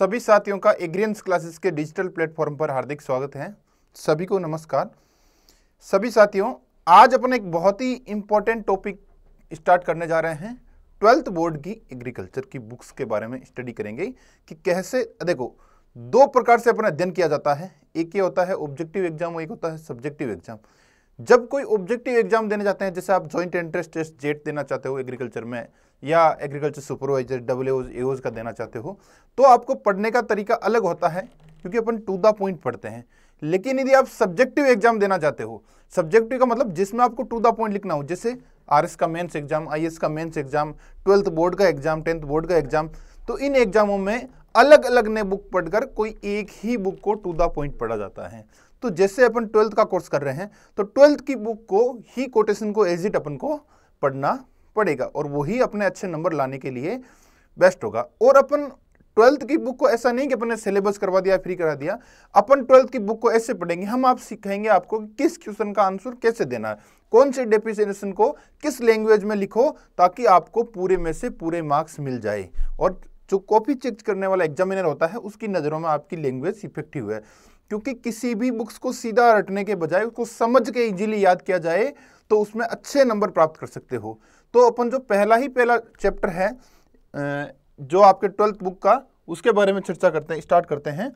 सभी साथियों का एग्रियंस क्लासेस के डिजिटल प्लेटफॉर्म पर हार्दिक स्वागत है सभी को नमस्कार सभी साथियों आज अपन एक बहुत ही इम्पोर्टेंट टॉपिक स्टार्ट करने जा रहे हैं ट्वेल्थ बोर्ड की एग्रीकल्चर की बुक्स के बारे में स्टडी करेंगे कि कैसे देखो दो प्रकार से अपन अध्ययन किया जाता है एक ये होता है ऑब्जेक्टिव एग्जाम और एक होता है सब्जेक्टिव एग्जाम जब कोई ऑब्जेक्टिव एग्जाम देने जाते हैं जैसे आप ज्वाइंट एंट्रेंस टेस्ट जेट देना चाहते हो एग्रीकल्चर में या एग्रीकल्चर सुपरवाइजर डब्ल्यू एओज का देना चाहते हो तो आपको पढ़ने का तरीका अलग होता है क्योंकि अपन टू द पॉइंट पढ़ते हैं लेकिन यदि आप सब्जेक्टिव एग्जाम देना चाहते हो सब्जेक्टिव का मतलब जिसमें आपको टू द पॉइंट लिखना हो जैसे आर का मेन्स एग्जाम आई का मेन्स एग्जाम ट्वेल्थ बोर्ड का एग्जाम टेंथ बोर्ड का एग्जाम तो इन एग्जामों में अलग अलग ने बुक पढ़कर कोई एक ही बुक को टू द पॉइंट पढ़ा जाता है तो जैसे अपन ट्वेल्थ का कोर्स कर रहे हैं तो ट्वेल्थ की बुक को ही कोटेशन को एजिट अपन को पढ़ना पड़ेगा और वही अपने अच्छे नंबर लाने के लिए बेस्ट होगा और अपन ट्वेल्थ की बुक को ऐसा नहीं कि अपने सिलेबस करवा दिया फ्री करा दिया अपन ट्वेल्थ की बुक को ऐसे पढ़ेंगे हम आप सिखाएंगे आपको किस क्वेश्चन का आंसर कैसे देना है कौन से डेफिनेशन को किस लैंग्वेज में लिखो ताकि आपको पूरे में से पूरे मार्क्स मिल जाए और जो कॉपी चेक करने वाला एग्जामिनर होता है उसकी नज़रों में आपकी लैंग्वेज इफेक्टिव है क्योंकि किसी भी बुक्स को सीधा रटने के बजाय उसको समझ के इजीली याद किया जाए तो उसमें अच्छे नंबर प्राप्त कर सकते हो तो अपन जो पहला ही पहला चैप्टर है जो आपके ट्वेल्थ बुक का उसके बारे में चर्चा करते हैं स्टार्ट करते हैं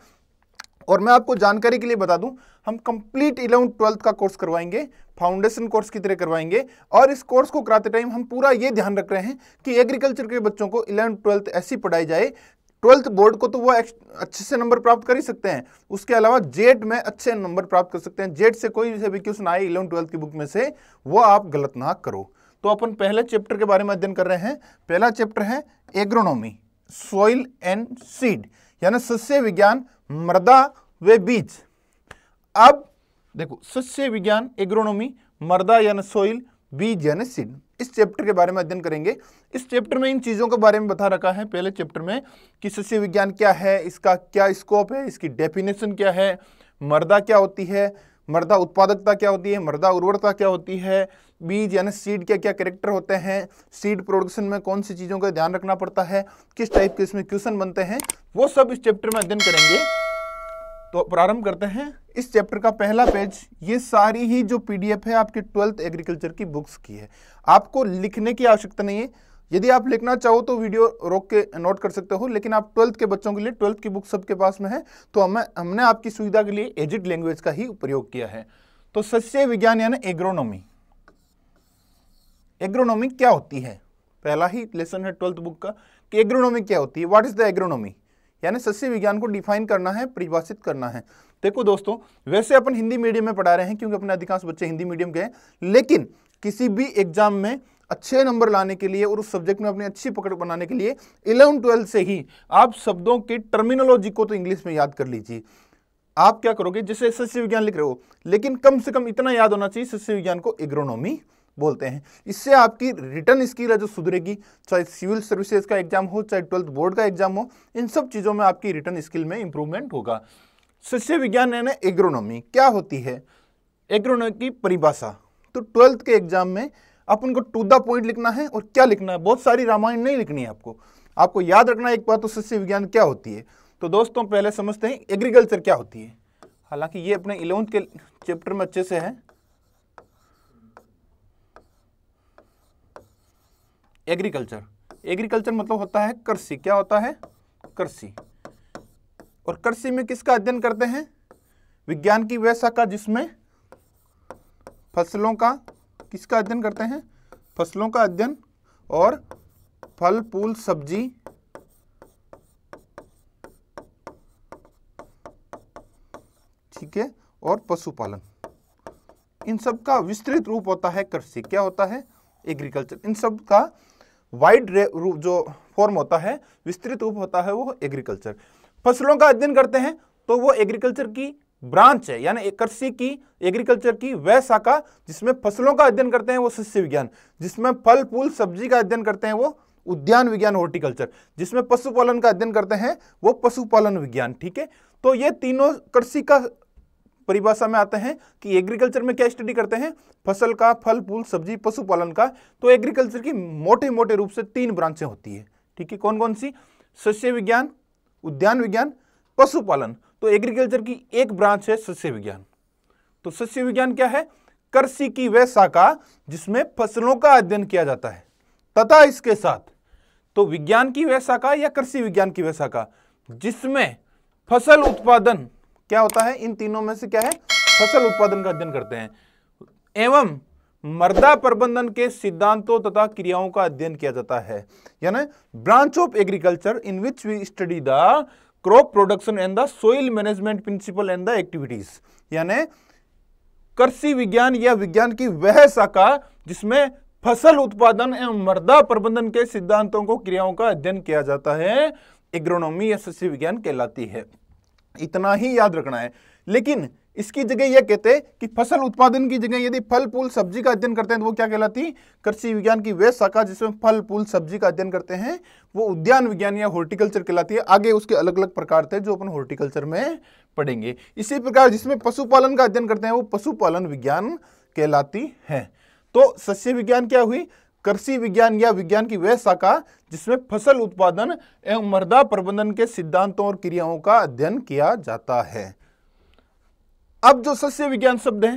और मैं आपको जानकारी के लिए बता दूं हम कंप्लीट इलेवन ट्वेल्थ का कोर्स करवाएंगे फाउंडेशन कोर्स की तरह करवाएंगे और इस कोर्स को कराते टाइम हम पूरा ये ध्यान रख रहे हैं कि एग्रीकल्चर के बच्चों को इलेवन ट्वेल्थ ऐसी पढ़ाई जाए ट्वेल्थ बोर्ड को तो वो अच्छे से नंबर प्राप्त कर ही सकते हैं उसके अलावा जेट में अच्छे नंबर प्राप्त कर सकते हैं जेट से कोई भी क्वेश्चन आए इलेवन ट्वेल्थ की बुक में से वो आप गलत ना करो तो अपन पहले चैप्टर के बारे में अध्ययन कर रहे हैं पहला चैप्टर है एग्रोनॉमी सोइल एंड सीड यानी सस्य विज्ञान मृदा व बीज अब देखो सस्य विज्ञान एग्रोनॉमी मर्दा यानी सोइल बीज यानी सीड इस चैप्टर के बारे में अध्ययन करेंगे इस चैप्टर में इन चीज़ों के बारे में बता रखा है पहले चैप्टर में कि सस्य विज्ञान क्या है इसका क्या स्कोप है इसकी डेफिनेशन क्या है मर्दा क्या होती है मृदा उत्पादकता क्या होती है मृदा उर्वरता क्या होती है बीज यानी सीड के क्या करेक्टर होते हैं सीड प्रोडक्शन में कौन सी चीज़ों का ध्यान रखना पड़ता है किस टाइप के इसमें क्वेश्चन बनते हैं वो सब इस चैप्टर में अध्ययन करेंगे तो प्रारंभ करते हैं इस चैप्टर का पहला पेज ये सारी ही जो पीडीएफ है आपकी ट्वेल्थ एग्रीकल्चर की बुक्स की है आपको लिखने की आवश्यकता नहीं है यदि आप लिखना चाहो तो वीडियो रोक के नोट कर सकते हो लेकिन आप ट्वेल्थ के बच्चों के लिए ट्वेल्थ की बुक सबके पास में है तो हमें हमने आपकी सुविधा के लिए एजिड लैंग्वेज का ही प्रयोग किया है तो सस्य विज्ञान यानी एग्रोनॉमी एग्रोनॉमी क्या होती है पहला ही लेसन है ट्वेल्थ बुक का कि एग्रोनॉमी क्या होती है व्हाट इज द एग्रोनॉमी यानी सस्य विज्ञान को डिफाइन करना है परिभाषित करना है देखो दोस्तों वैसे अपन हिंदी मीडियम में पढ़ा रहे हैं क्योंकि अपने अधिकांश बच्चे हिंदी मीडियम के हैं लेकिन किसी भी एग्जाम में अच्छे नंबर लाने के लिए और उस सब्जेक्ट में अपनी अच्छी पकड़ बनाने के लिए इलेवन ट्वेल्थ से ही आप शब्दों की टर्मिनोलॉजी को तो इंग्लिश में याद कर लीजिए आप क्या करोगे जैसे सस्य विज्ञान लिख रहे हो लेकिन कम से कम इतना याद होना चाहिए सस्य विज्ञान को इग्रोनॉमी बोलते हैं इससे आपकी रिटर्न स्किल है जो सुधरेगी चाहे सिविल सर्विसेज का एग्जाम हो चाहे ट्वेल्थ बोर्ड का एग्जाम हो इन सब चीज़ों में आपकी रिटर्न स्किल में इंप्रूवमेंट होगा सस्य विज्ञान है ना एग्रोनॉमी क्या होती है एग्रोनॉमी की परिभाषा तो ट्वेल्थ के एग्जाम में आप उनको टू द पॉइंट लिखना है और क्या लिखना है बहुत सारी रामायण नहीं लिखनी है आपको आपको याद रखना एक बात तो सस्य विज्ञान क्या होती है तो दोस्तों पहले समझते हैं एग्रीकल्चर क्या होती है हालांकि ये अपने इलेवंथ के चैप्टर में अच्छे से है एग्रीकल्चर एग्रीकल्चर मतलब होता है कृषि क्या होता है कृषि और कृषि में किसका अध्ययन करते हैं विज्ञान की वैसा का जिसमें फसलों का किसका अध्ययन करते हैं फसलों का अध्ययन और फल फूल सब्जी ठीक है और पशुपालन इन सब का विस्तृत रूप होता है कृषि क्या होता है एग्रीकल्चर इन सब का वाइड रूप जो फॉर्म होता है विस्तृत रूप होता है वो एग्रीकल्चर फसलों का अध्ययन करते हैं तो वो एग्रीकल्चर की ब्रांच है यानी कृषि की एग्रीकल्चर की वह शाखा जिसमें फसलों का अध्ययन करते हैं वो सस्य विज्ञान जिसमें फल फूल सब्जी का अध्ययन करते हैं वो उद्यान विज्ञान हॉर्टिकल्चर जिसमें पशुपालन का अध्ययन करते हैं वो पशुपालन विज्ञान ठीक है तो ये तीनों कृषि का परिभाषा में आते हैं कि एग्रीकल्चर में क्या स्टडी करते हैं फसल का फल फूल सब्जी पशुपालन का तो एग्रीकल्चर की मोटे मोटे रूप से तीन ब्रांचें होती है ठीक है कौन कौन सी सस्य विज्ञान उद्यान विज्ञान पशुपालन तो एग्रीकल्चर की एक ब्रांच है सस्य विज्ञान तो सस्य विज्ञान क्या है कृषि की वह शाखा जिसमें फसलों का अध्ययन किया जाता है तथा इसके साथ तो विज्ञान की वह शाखा या कृषि विज्ञान की वह शाखा जिसमें फसल उत्पादन क्या होता है इन तीनों में से क्या है फसल उत्पादन का अध्ययन करते हैं एवं मर्दा प्रबंधन के सिद्धांतों तथा क्रियाओं का अध्ययन किया जाता है यानी branch of agriculture in which we study the crop production and the soil management principle and the activities यानी कृषि विज्ञान या विज्ञान की वह शाखा जिसमें फसल उत्पादन एवं मृदा प्रबंधन के सिद्धांतों को क्रियाओं का अध्ययन किया जाता है एग्रोनॉमी या सस्य विज्ञान कहलाती है इतना ही याद रखना है लेकिन इसकी जगह यह कहते कि फसल उत्पादन की जगह यदि फल फूल सब्जी का अध्ययन करते हैं तो वो क्या कहलाती कृषि विज्ञान की वे शाखा जिसमें फल फूल सब्जी का अध्ययन करते हैं वो उद्यान विज्ञान या हॉर्टिकल्चर कहलाती है आगे उसके अलग अलग प्रकार थे जो अपन हॉर्टिकल्चर में पढ़ेंगे इसी प्रकार जिसमें पशुपालन का अध्ययन करते हैं वो पशुपालन विज्ञान कहलाती है तो सस्य विज्ञान क्या हुई कृषि विज्ञान या विज्ञान की वह शाखा जिसमें फसल उत्पादन एवं मृदा प्रबंधन के सिद्धांतों और क्रियाओं का अध्ययन किया जाता है अब जो सस्य विज्ञान शब्द है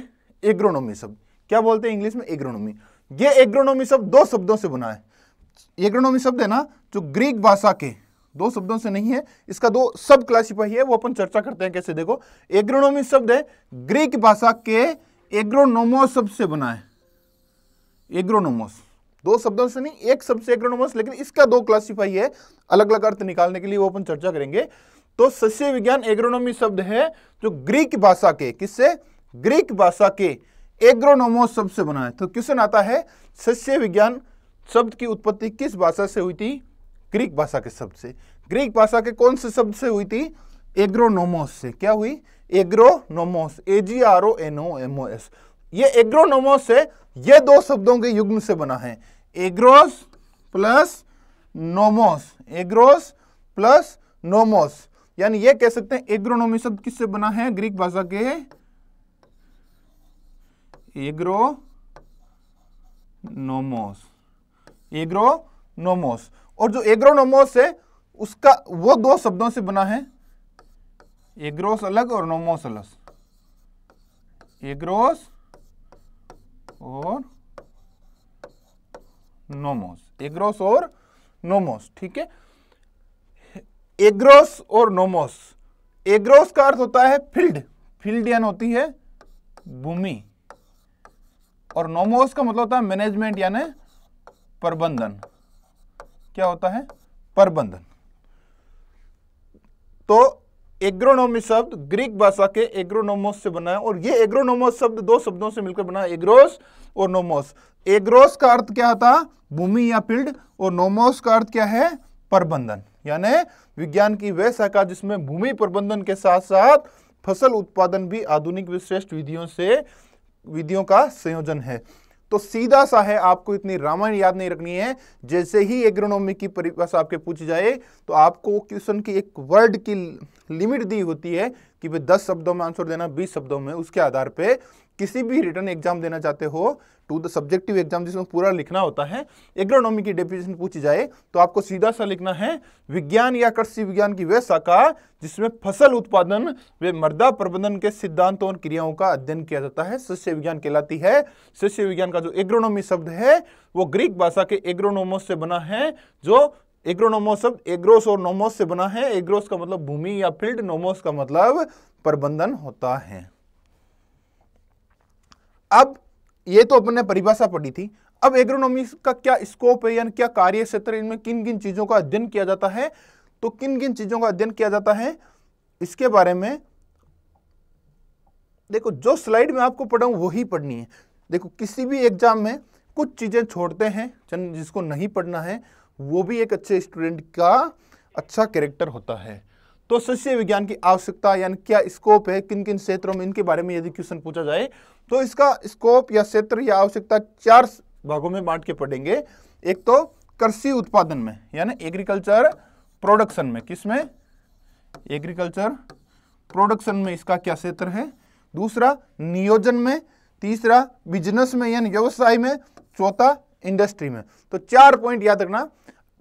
एग्रोनॉमी शब्द क्या बोलते हैं इंग्लिश में एग्रोनॉमी ये एग्रोनॉमी शब्द दो शब्दों से बना है एग्रोनॉमी शब्द है ना जो ग्रीक भाषा के दो शब्दों से नहीं है इसका दो सब क्लासिफाई है वो अपन चर्चा करते हैं कैसे देखो एग्रोनॉमी शब्द है ग्रीक भाषा के एग्रोनोमोस शब्द से बना है एग्रोनोमोस दो शब्दों से नहीं एक शब्द से एग्रोनोमोस लेकिन इसका दो क्लासिफाई है अलग अलग अर्थ निकालने के लिए वो अपन चर्चा करेंगे तो सस्य विज्ञान एग्रोनॉमी शब्द है जो ग्रीक भाषा के किससे ग्रीक भाषा के एग्रोनोमो शब्द से बना है तो क्वेश्चन आता है सस्य विज्ञान शब्द की उत्पत्ति किस भाषा से हुई थी ग्रीक भाषा के शब्द से ग्रीक भाषा के कौन से शब्द से हुई थी एग्रोनोमोस से क्या हुई agronomos A G R O N O M O S ये एग्रोनोमोस है ये दो शब्दों के युग्म से बना है agros plus nomos agros plus nomos यानी ये कह सकते हैं एग्रोनॉमी शब्द किससे बना है ग्रीक भाषा के एग्रो नोमोस एग्रो नोमोस और जो एग्रोनोमोस है उसका वो दो शब्दों से बना है एग्रोस अलग और नोमोस अलग एग्रोस और नोमोस एग्रोस और नोमोस ठीक है एग्रोस और नोमोस एग्रोस का अर्थ होता है फील्ड फील्ड यानी होती है भूमि और नोमोस का मतलब होता है मैनेजमेंट यानी प्रबंधन क्या होता है प्रबंधन तो एग्रोनोमी शब्द ग्रीक भाषा के एग्रोनोमोस से बना है और ये एग्रोनोमोस शब्द दो शब्दों से मिलकर बना है एग्रोस और नोमोस एग्रोस का अर्थ क्या था भूमि या फील्ड और नोमोस का अर्थ क्या है प्रबंधन यानी विज्ञान की वह शाखा जिसमें भूमि प्रबंधन के साथ साथ फसल उत्पादन भी आधुनिक विश्रेष्ठ विधियों से विधियों का संयोजन है तो सीधा सा है आपको इतनी रामायण याद नहीं रखनी है जैसे ही एग्रोनॉमी की परिभाषा आपके पूछी जाए तो आपको क्वेश्चन की एक वर्ड की लिमिट दी होती है कि भाई दस शब्दों में आंसर देना बीस शब्दों में उसके आधार पर किसी भी रिटर्न एग्जाम देना चाहते हो टू द सब्जेक्टिव एग्जाम जिसमें पूरा लिखना होता है एग्रोनॉमी की डेफिनेशन पूछी जाए तो आपको सीधा सा लिखना है विज्ञान या कृषि विज्ञान की वह शाखा जिसमें फसल उत्पादन व मृदा प्रबंधन के सिद्धांतों और क्रियाओं का अध्ययन किया जाता है शिष्य विज्ञान कहलाती है शिष्य विज्ञान का जो एग्रोनॉमी शब्द है वो ग्रीक भाषा के एग्रोनोमो से बना है जो एग्रोनोमोस शब्द एग्रोस और नोमोस से बना है एग्रोस का मतलब भूमि या फील्ड नोमोस का मतलब प्रबंधन होता है अब ये तो अपने परिभाषा पढ़ी थी अब एग्रोनॉमी का क्या स्कोप है यानी क्या कार्य क्षेत्र इनमें किन किन चीजों का अध्ययन किया जाता है तो किन किन चीजों का अध्ययन किया जाता है इसके बारे में देखो जो स्लाइड में आपको पढ़ाऊं वही पढ़नी है देखो किसी भी एग्जाम में कुछ चीज़ें छोड़ते हैं जिसको नहीं पढ़ना है वो भी एक अच्छे स्टूडेंट का अच्छा कैरेक्टर होता है तो सस्य विज्ञान की आवश्यकता यानी क्या स्कोप है किन किन क्षेत्रों में इनके बारे में यदि क्वेश्चन पूछा जाए तो इसका स्कोप या क्षेत्र या आवश्यकता चार भागों में बांट के पढ़ेंगे एक तो कृषि उत्पादन में यानी एग्रीकल्चर प्रोडक्शन में किसमें एग्रीकल्चर प्रोडक्शन में इसका क्या क्षेत्र है दूसरा नियोजन में तीसरा बिजनेस में यानी व्यवसाय में चौथा इंडस्ट्री में तो चार पॉइंट याद रखना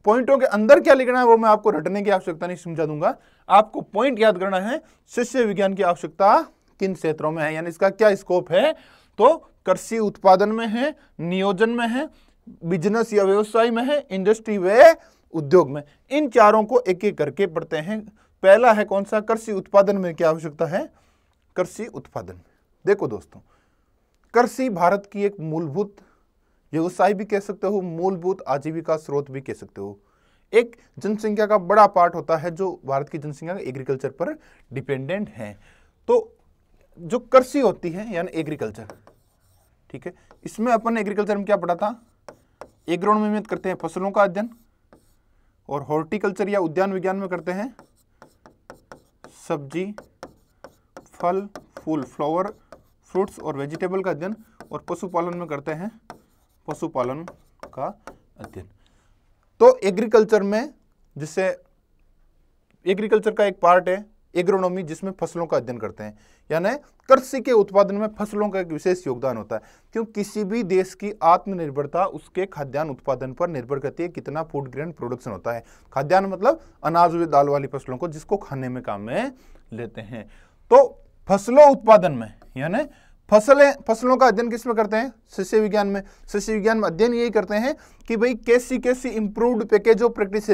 पॉइंटों के अंदर क्या लिखना है वो मैं आपको रटने की आवश्यकता नहीं समझा दूंगा आपको पॉइंट याद करना है शिष्य विज्ञान की आवश्यकता किन क्षेत्रों में है यानी इसका क्या स्कोप है तो कृषि उत्पादन में है नियोजन में है बिजनेस या व्यवसाय में है इंडस्ट्री व उद्योग में इन चारों को एक एक करके पढ़ते हैं पहला है कौन सा कृषि उत्पादन में क्या आवश्यकता है कृषि उत्पादन में देखो दोस्तों कृषि भारत की एक मूलभूत व्यवसाय भी कह सकते हो मूलभूत आजीविका स्रोत भी कह सकते हो एक जनसंख्या का बड़ा पार्ट होता है जो भारत की जनसंख्या एग्रीकल्चर पर डिपेंडेंट है तो जो कृषि होती है यानी एग्रीकल्चर ठीक है इसमें अपन एग्रीकल्चर में क्या पढ़ा था एग्रोनॉमी में करते हैं फसलों का अध्ययन और हॉर्टिकल्चर या उद्यान विज्ञान में करते हैं सब्जी फल फूल फ्लावर फ्रूट्स और वेजिटेबल का अध्ययन और पशुपालन में करते हैं पशुपालन का अध्ययन तो एग्रीकल्चर में जिससे एग्रीकल्चर का एक पार्ट है एग्रोनॉमी जिसमें फसलों का अध्ययन करते हैं यानी कृषि के उत्पादन में फसलों का एक विशेष योगदान होता है क्यों किसी भी देश की आत्मनिर्भरता उसके खाद्यान्न उत्पादन पर निर्भर करती है कितना फूड ग्रेन प्रोडक्शन होता है खाद्यान्न मतलब अनाज दाल वाली फसलों को जिसको खाने में काम में लेते हैं तो फसलों उत्पादन में यानी फसलें फसलों का अध्ययन किस में करते हैं शिष्य विज्ञान में शिष्य विज्ञान में अध्ययन यही करते हैं कि भाई कैसी कैसी इंप्रूव्ड पैकेज ऑफ प्रैक्टिस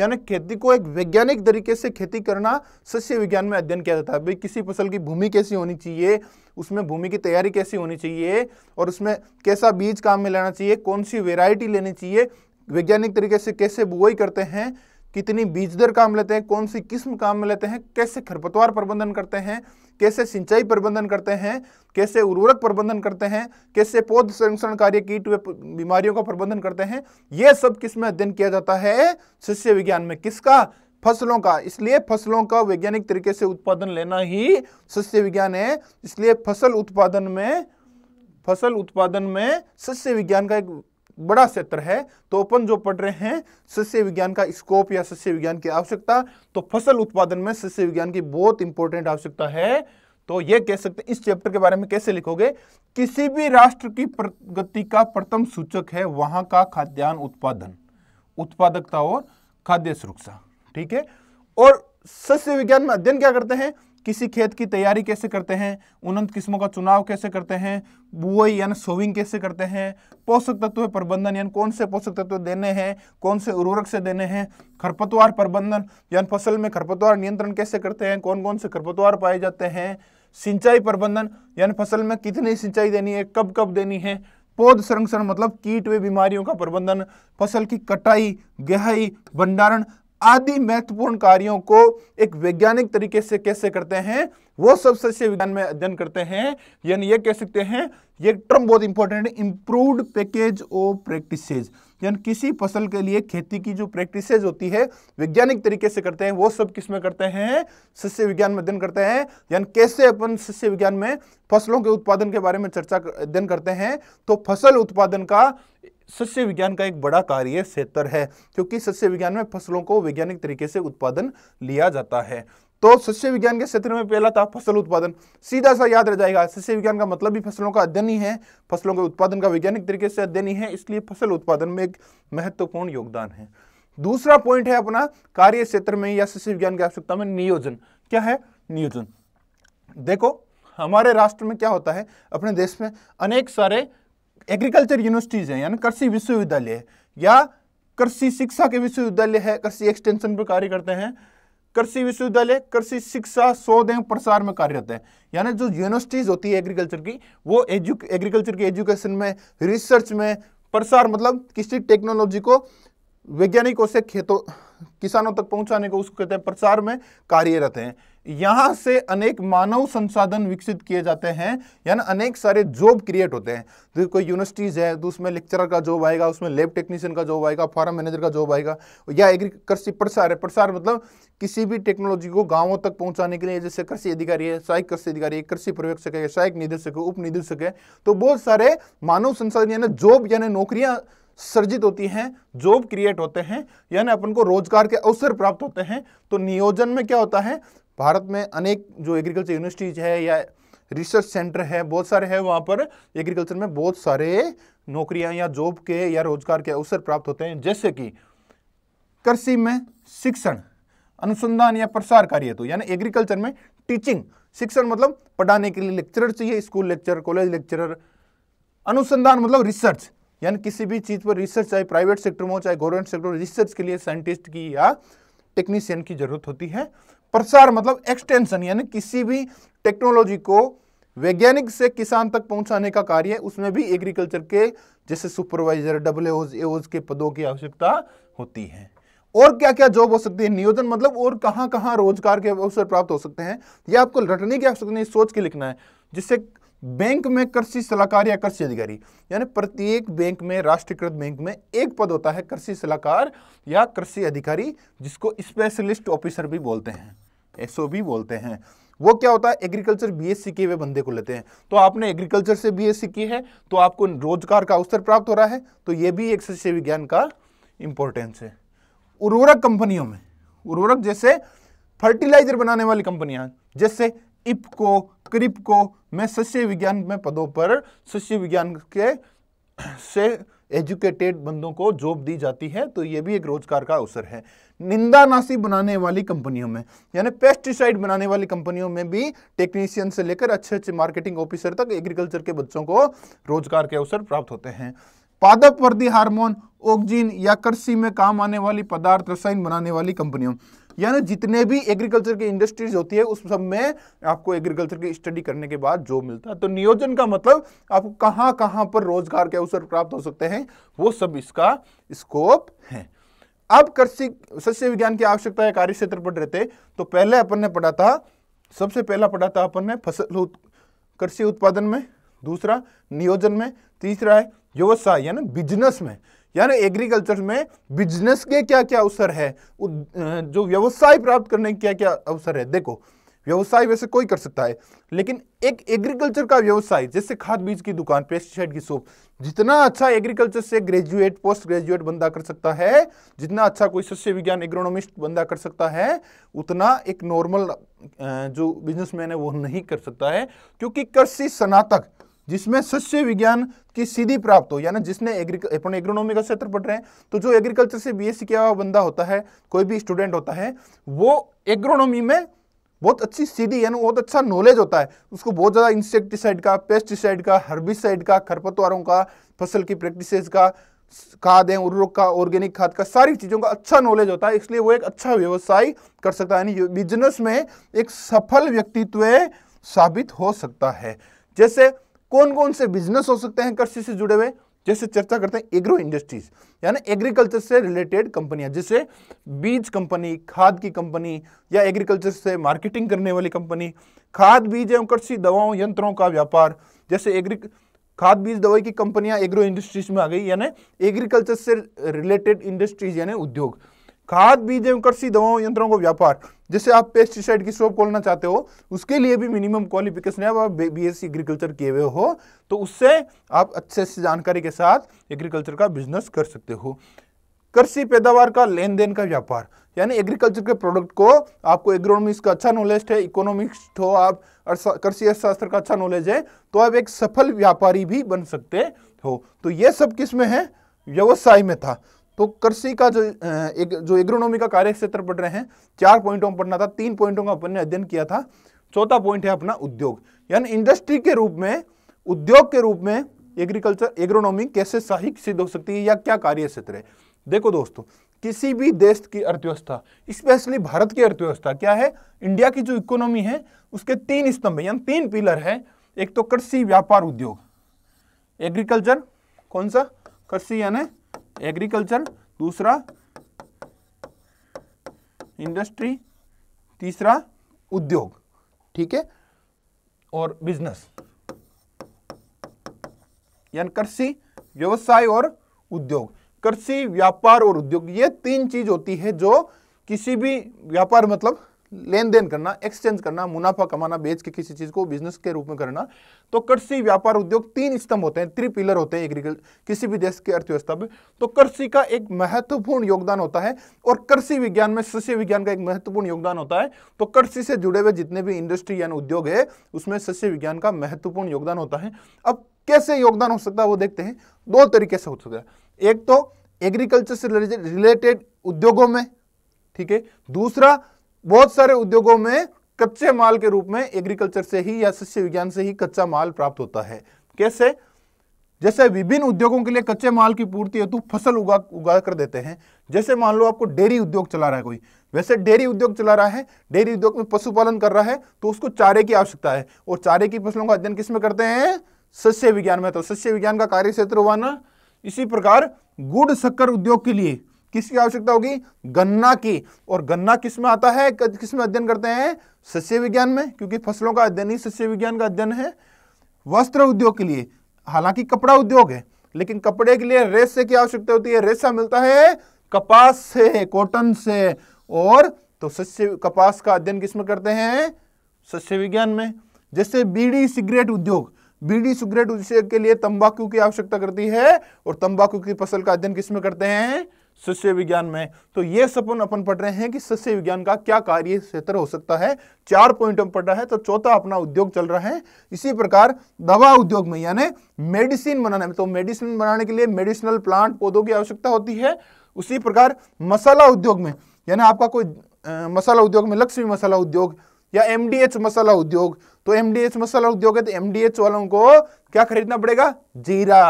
यानी खेती को एक वैज्ञानिक तरीके से खेती करना शिष्य विज्ञान में अध्ययन किया जाता है भाई किसी फसल की भूमि कैसी होनी चाहिए उसमें भूमि की तैयारी कैसी होनी चाहिए और उसमें कैसा बीज काम में लेना चाहिए कौन सी वेराइटी लेनी चाहिए वैज्ञानिक तरीके से कैसे बुआई करते हैं कितनी बीज दर काम लेते हैं कौन सी किस्म काम में लेते हैं कैसे खरपतवार प्रबंधन करते हैं कैसे सिंचाई प्रबंधन करते हैं कैसे उर्वरक प्रबंधन करते हैं कैसे पौध संरक्षण कार्य कीट बीमारियों का प्रबंधन करते हैं यह सब किस में अध्ययन किया जाता है शिष्य विज्ञान में किसका फसलों का इसलिए फसलों का वैज्ञानिक तरीके से उत्पादन लेना ही सस्य विज्ञान है इसलिए फसल उत्पादन में फसल उत्पादन में सस्य विज्ञान का एक बड़ा क्षेत्र है तो अपन जो पढ़ रहे हैं सस्य विज्ञान का स्कोप या सस्य विज्ञान की आवश्यकता तो फसल उत्पादन में सस्य विज्ञान की बहुत इंपॉर्टेंट आवश्यकता है तो यह कह सकते इस चैप्टर के बारे में कैसे लिखोगे किसी भी राष्ट्र की प्रगति का प्रथम सूचक है वहां का खाद्यान्न उत्पादन उत्पादकता और खाद्य सुरक्षा ठीक है और सस्य विज्ञान में अध्ययन क्या करते हैं किसी खेत की तैयारी कैसे करते हैं उन्नत किस्मों का चुनाव कैसे करते हैं बुआई यानी सोविंग कैसे करते हैं पोषक तत्व प्रबंधन यानी कौन से पोषक तत्व देने हैं कौन से उर्वरक से देने हैं खरपतवार प्रबंधन यानी फसल में खरपतवार नियंत्रण कैसे करते हैं कौन कौन से खरपतवार पाए जाते हैं सिंचाई प्रबंधन यानी फसल में कितनी सिंचाई देनी है कब कब देनी है पौध संरक्षण मतलब कीट व बीमारियों का प्रबंधन फसल की कटाई गहराई भंडारण आदि महत्वपूर्ण कार्यों को एक वैज्ञानिक तरीके से कैसे करते हैं वो सब सस्य विज्ञान में अध्ययन करते हैं यानी ये कह सकते हैं ये टर्म बहुत इंपॉर्टेंट है इम्प्रूव्ड पैकेज ऑफ प्रैक्टिसेज यानी किसी फसल के लिए खेती की जो प्रैक्टिसेज होती है वैज्ञानिक तरीके से करते हैं वो सब किस में करते हैं सस्य विज्ञान में अध्ययन करते हैं यानी कैसे अपन सस्य विज्ञान में फसलों के उत्पादन के बारे में चर्चा अध्ययन करते हैं तो फसल उत्पादन का सस्य विज्ञान का एक बड़ा कार्य क्षेत्र है क्योंकि सस्य विज्ञान में फसलों को वैज्ञानिक तरीके से उत्पादन लिया जाता है तो सस्य विज्ञान के क्षेत्र में पहला था फसल उत्पादन सीधा सा याद रह जाएगा सस्य विज्ञान का मतलब भी फसलों का अध्ययन ही है फसलों के उत्पादन का वैज्ञानिक तरीके से अध्ययन ही है इसलिए फसल उत्पादन में एक महत्वपूर्ण योगदान है दूसरा पॉइंट है अपना कार्य क्षेत्र में या सस्य विज्ञान की आवश्यकता में नियोजन क्या है नियोजन देखो हमारे राष्ट्र में क्या होता है अपने देश में अनेक सारे एग्रीकल्चर यूनिवर्सिटीज़ हैं यानी कृषि विश्वविद्यालय या कृषि शिक्षा के विश्वविद्यालय है कृषि एक्सटेंशन पर कार्य करते हैं कृषि विश्वविद्यालय कृषि शिक्षा शोध एवं प्रसार में कार्यरत है यानी जो यूनिवर्सिटीज होती है एग्रीकल्चर की वो एजु एग्रीकल्चर के एजुकेशन में रिसर्च में प्रसार मतलब किसी टेक्नोलॉजी को वैज्ञानिकों से खेतों किसानों तक पहुंचाने को उसको कहते हैं प्रसार में कार्यरत हैं यहां से अनेक मानव संसाधन विकसित किए जाते हैं यानी अनेक सारे जॉब क्रिएट होते हैं तो कोई यूनिवर्सिटीज़ है तो उसमें लेक्चरर का जॉब आएगा उसमें लेब टेक्नीशियन का जॉब आएगा फार्म मैनेजर का जॉब आएगा या कृषि प्रसार है प्रसार मतलब किसी भी टेक्नोलॉजी को गांवों तक पहुंचाने के लिए जैसे कृषि अधिकारी है सहायक कृषि अधिकारी है कृषि पर्यवेक्षक है सहायक निदेशक है उप निदेशक है तो बहुत सारे मानव संसाधन यानी जॉब यानी नौकरियां सर्जित होती हैं जॉब क्रिएट होते हैं यानी अपन को रोजगार के अवसर प्राप्त होते हैं तो नियोजन में क्या होता है भारत में अनेक जो एग्रीकल्चर यूनिवर्सिटीज़ है या रिसर्च सेंटर है बहुत सारे हैं वहाँ पर एग्रीकल्चर में बहुत सारे नौकरियाँ या जॉब के या रोजगार के अवसर प्राप्त होते हैं जैसे कि कृषि में शिक्षण अनुसंधान या प्रसार कार्य तो यानी एग्रीकल्चर में टीचिंग शिक्षण मतलब पढ़ाने के लिए लेक्चरर चाहिए स्कूल लेक्चर कॉलेज लेक्चरर अनुसंधान मतलब रिसर्च यानी किसी भी चीज़ पर रिसर्च चाहे प्राइवेट सेक्टर में हो चाहे गवर्नमेंट सेक्टर रिसर्च के लिए साइंटिस्ट की या टेक्नीशियन की जरूरत होती है प्रसार मतलब एक्सटेंशन यानी किसी भी टेक्नोलॉजी को वैज्ञानिक से किसान तक पहुंचाने का कार्य है उसमें भी एग्रीकल्चर के जैसे सुपरवाइजर डबल एओज एओज के पदों की आवश्यकता होती है और क्या क्या जॉब हो सकती है नियोजन मतलब और कहां कहां रोजगार के अवसर प्राप्त हो सकते हैं यह आपको रटने की आवश्यकता नहीं सोच के लिखना है जिससे बैंक में कृषि सलाहकार या कृषि अधिकारी यानी प्रत्येक बैंक में राष्ट्रीयकृत बैंक में एक पद होता है कृषि सलाहकार या कृषि अधिकारी जिसको स्पेशलिस्ट ऑफिसर भी बोलते हैं एसओ भी बोलते हैं वो क्या होता है एग्रीकल्चर बीएससी के वे बंदे को लेते हैं तो आपने एग्रीकल्चर से बीएससी की है तो आपको रोजगार का अवसर प्राप्त हो रहा है तो ये भी एक सस्य विज्ञान का इंपॉर्टेंस है उर्वरक कंपनियों में उर्वरक जैसे फर्टिलाइजर बनाने वाली कंपनियां जैसे इपको क्रिपको में सस्य विज्ञान में पदों पर सस्य विज्ञान के से एजुकेटेड बंदों को जॉब दी जाती है तो यह भी एक रोजगार का अवसर है निंदा नासी बनाने वाली कंपनियों में यानी पेस्टिसाइड बनाने वाली कंपनियों में भी टेक्नीशियन से लेकर अच्छे अच्छे मार्केटिंग ऑफिसर तक एग्रीकल्चर के बच्चों को रोजगार के अवसर प्राप्त होते हैं पादप वर्दी हार्मोन ओक्जिन या कृषि में काम आने वाली पदार्थ रसायन बनाने वाली कंपनियों यानी जितने भी एग्रीकल्चर की इंडस्ट्रीज होती है उस सब में आपको एग्रीकल्चर की स्टडी करने के बाद जॉब मिलता है तो नियोजन का मतलब आपको कहाँ कहाँ पर रोजगार के अवसर प्राप्त हो सकते हैं वो सब इसका स्कोप है अब कृषि सस्य विज्ञान की आवश्यकता है कार्य क्षेत्र पर रहते तो पहले अपन ने पढ़ा था सबसे पहला पढ़ा था अपन ने फसल कृषि उत्पादन में दूसरा नियोजन में तीसरा है व्यवसाय यानी बिजनेस में यानी एग्रीकल्चर में बिजनेस के क्या क्या अवसर है जो व्यवसाय प्राप्त करने के क्या क्या अवसर है देखो व्यवसाय वैसे कोई कर सकता है लेकिन एक एग्रीकल्चर का व्यवसाय जैसे खाद बीज की दुकान पेस्टिसाइड की सोप जितना अच्छा एग्रीकल्चर से ग्रेजुएट पोस्ट ग्रेजुएट बंदा कर सकता है जितना अच्छा कोई सस्य विज्ञान एग्रोनॉमिस्ट बंदा कर सकता है उतना एक नॉर्मल जो बिजनेसमैन है वो नहीं कर सकता है क्योंकि कृषि स्नातक जिसमें सस्य विज्ञान की सीधी प्राप्त हो यानी जिसने अपन एग्रोनॉमी का क्षेत्र पढ़ रहे हैं तो जो एग्रीकल्चर से बीएससी किया हुआ बंदा होता है कोई भी स्टूडेंट होता है वो एग्रोनॉमी में बहुत अच्छी सीधी यानी बहुत अच्छा नॉलेज होता है उसको बहुत ज़्यादा इंसेक्टिसाइड का पेस्टिसाइड का हर्बिसाइड का खरपतवारों का फसल की प्रैक्टिसेस का खाद है उर्वरक का ऑर्गेनिक खाद का सारी चीज़ों का अच्छा नॉलेज होता है इसलिए वो एक अच्छा व्यवसाय कर सकता है यानी बिजनेस में एक सफल व्यक्तित्व साबित हो सकता है जैसे कौन कौन से बिजनेस हो सकते हैं कृषि से जुड़े हुए जैसे चर्चा करते हैं एग्रो इंडस्ट्रीज यानी एग्रीकल्चर से रिलेटेड कंपनियां जैसे बीज कंपनी खाद की कंपनी या एग्रीकल्चर से मार्केटिंग करने वाली कंपनी खाद बीज एवं कृषि दवाओं यंत्रों का व्यापार जैसे एग्री खाद बीज दवाई की कंपनियां एग्रो इंडस्ट्रीज में आ गई यानी एग्रीकल्चर से रिलेटेड इंडस्ट्रीज यानी उद्योग खाद बीज एवं कृषि दवाओं यंत्रों को व्यापार जैसे आप पेस्टिसाइड की शॉप खोलना चाहते हो उसके लिए भी मिनिमम क्वालिफिकेशन है आप बी एस एग्रीकल्चर किए हुए हो तो उससे आप अच्छे से जानकारी के साथ एग्रीकल्चर का बिजनेस कर सकते हो कृषि पैदावार का लेन देन का व्यापार यानी एग्रीकल्चर के प्रोडक्ट को आपको एग्रोनॉमिक्स का अच्छा नॉलेज है इकोनॉमिक्स हो आप कृषि अर्थशास्त्र का अच्छा नॉलेज है तो आप एक सफल व्यापारी भी बन सकते हो तो ये सब किस में है व्यवसाय में था तो कृषि का जो एक जो एग्रोनॉमी का कार्य क्षेत्र पढ़ रहे हैं चार पॉइंटों में पढ़ना था तीन पॉइंटों का अपन ने अध्ययन किया था चौथा पॉइंट है अपना उद्योग यानी इंडस्ट्री के रूप में उद्योग के रूप में एग्रीकल्चर एग्रोनॉमी कैसे सहायक सिद्ध हो सकती है या क्या कार्य क्षेत्र है देखो दोस्तों किसी भी देश की अर्थव्यवस्था स्पेशली भारत की अर्थव्यवस्था क्या है इंडिया की जो इकोनॉमी है उसके तीन स्तंभ यानी तीन पिलर है एक तो कृषि व्यापार उद्योग एग्रीकल्चर कौन सा कृषि यानी एग्रीकल्चर दूसरा इंडस्ट्री तीसरा उद्योग ठीक है और बिजनेस यानी कृषि व्यवसाय और उद्योग कृषि व्यापार और उद्योग ये तीन चीज होती है जो किसी भी व्यापार मतलब लेन देन करना एक्सचेंज करना मुनाफा कमाना बेच के किसी चीज को बिजनेस के रूप में करना तो कृषि व्यापार उद्योग तीन स्तंभ होते हैं थ्री पिलर होते हैं एग्रीकल्चर किसी भी देश की अर्थव्यवस्था में तो कृषि का एक महत्वपूर्ण योगदान होता है और कृषि विज्ञान में सस्य विज्ञान का एक महत्वपूर्ण योगदान होता है तो कृषि से जुड़े हुए जितने भी इंडस्ट्री यानी उद्योग है उसमें सस्य विज्ञान का महत्वपूर्ण योगदान होता है अब कैसे योगदान हो सकता है वो देखते हैं दो तरीके से हो सकता है एक तो एग्रीकल्चर से रिलेटेड उद्योगों में ठीक है दूसरा बहुत सारे उद्योगों में कच्चे माल के रूप में एग्रीकल्चर से ही या सस्य विज्ञान से ही कच्चा माल प्राप्त होता है कैसे जैसे विभिन्न उद्योगों के लिए कच्चे माल की पूर्ति हेतु फसल उगा उगा कर देते हैं जैसे मान लो आपको डेयरी उद्योग चला रहा है कोई वैसे डेयरी उद्योग चला रहा है डेयरी उद्योग में पशुपालन कर रहा है तो उसको चारे की आवश्यकता है और चारे की फसलों का अध्ययन किस में करते हैं सस्य विज्ञान में तो सस्य विज्ञान का कार्य क्षेत्र हुआ ना इसी प्रकार गुड़ शक्कर उद्योग के लिए किसकी आवश्यकता होगी गन्ना की और गन्ना किस में आता है किस में अध्ययन करते हैं सस्य विज्ञान में क्योंकि फसलों का अध्ययन ही सस्य विज्ञान का अध्ययन है वस्त्र उद्योग के लिए हालांकि कपड़ा उद्योग है लेकिन कपड़े के लिए रेसे की आवश्यकता होती है रेसा मिलता है कपास से कॉटन से और तो सस्य कपास का अध्ययन किस में करते हैं सस्य विज्ञान में जैसे बीड़ी सिगरेट उद्योग बीड़ी सिगरेट उद्योग के लिए तंबाकू की आवश्यकता करती है और तंबाकू की फसल का अध्ययन किस में करते हैं सस्य विज्ञान में तो ये सपन अपन पढ़ रहे हैं कि सस्य विज्ञान का क्या कार्य क्षेत्र हो सकता है चार पॉइंट हम पढ़ रहा है तो चौथा अपना उद्योग चल रहा है इसी प्रकार दवा उद्योग में यानी मेडिसिन बनाने में तो मेडिसिन बनाने के लिए मेडिसिनल प्लांट पौधों की आवश्यकता होती है उसी प्रकार मसाला उद्योग में यानी आपका कोई आ, मसाला उद्योग में लक्ष्मी मसाला उद्योग या एमडीएच मसाला उद्योग तो एमडीएच मसाला उद्योग है तो एमडीएच वालों को क्या खरीदना पड़ेगा जीरा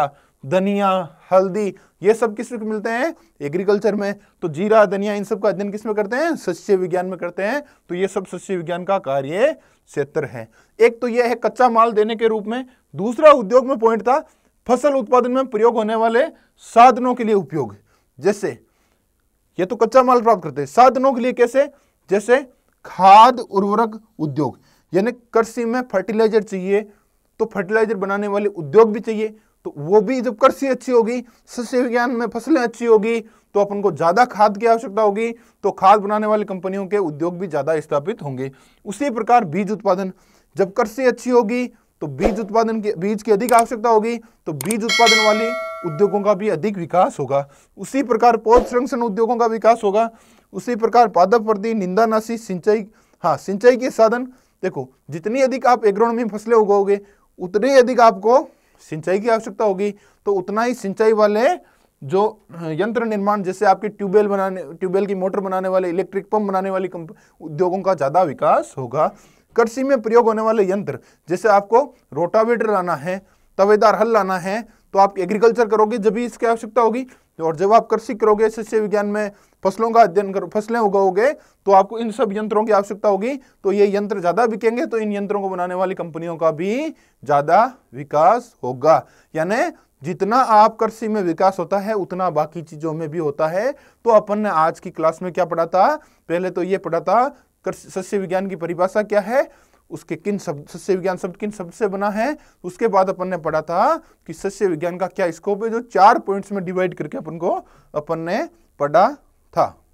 धनिया हल्दी ये सब किस में मिलते हैं एग्रीकल्चर में तो जीरा धनिया इन सब का अध्ययन किस में करते हैं सस्य विज्ञान में करते हैं तो ये सब सस्य विज्ञान का कार्य क्षेत्र है एक तो यह है कच्चा माल देने के रूप में दूसरा उद्योग में पॉइंट था फसल उत्पादन में प्रयोग होने वाले साधनों के लिए उपयोग जैसे ये तो कच्चा माल प्राप्त करते हैं साधनों के लिए कैसे जैसे खाद उर्वरक उद्योग यानी कृषि में फर्टिलाइजर चाहिए तो फर्टिलाइजर बनाने वाले उद्योग भी चाहिए तो वो भी जब कृषि अच्छी होगी सस्य विज्ञान में फसलें अच्छी होगी तो अपन को ज़्यादा खाद की आवश्यकता होगी तो खाद बनाने वाली कंपनियों के उद्योग भी ज़्यादा स्थापित होंगे उसी प्रकार बीज उत्पादन जब कृषि अच्छी होगी तो बीज उत्पादन की बीज की अधिक आवश्यकता होगी तो बीज उत्पादन वाले उद्योगों का भी अधिक विकास होगा उसी प्रकार पौध संरक्षण उद्योगों का विकास होगा उसी प्रकार पादप प्रति निंदानाशी सिंचाई हाँ सिंचाई के साधन देखो जितनी अधिक आप एग्रोनॉमी फसलें उगाओगे उतनी अधिक आपको सिंचाई की आवश्यकता होगी तो उतना ही सिंचाई वाले जो यंत्र निर्माण जैसे आपके ट्यूबवेल बनाने ट्यूबवेल की मोटर बनाने वाले इलेक्ट्रिक पंप बनाने वाली उद्योगों का ज़्यादा विकास होगा कृषि में प्रयोग होने वाले यंत्र जैसे आपको रोटावेटर लाना है तवेदार हल लाना है तो आप एग्रीकल्चर करोगे जब भी इसकी आवश्यकता होगी और जब आप कृषि करोगे सस्य विज्ञान में फसलों का अध्ययन कर फसलें उगाओगे तो आपको इन सब यंत्रों की आवश्यकता होगी तो ये यंत्र ज़्यादा बिकेंगे तो इन यंत्रों को बनाने वाली कंपनियों का भी ज़्यादा विकास होगा यानी जितना आप कृषि में विकास होता है उतना बाकी चीज़ों में भी होता है तो अपन ने आज की क्लास में क्या पढ़ा था पहले तो ये पढ़ा था सस्य विज्ञान की परिभाषा क्या है उसके किन शब्द सस्य विज्ञान शब्द किन शब्द से बना है उसके बाद अपन ने पढ़ा था कि सस्य विज्ञान का क्या स्कोप है जो चार पॉइंट्स में डिवाइड करके अपन को अपन ने पढ़ा था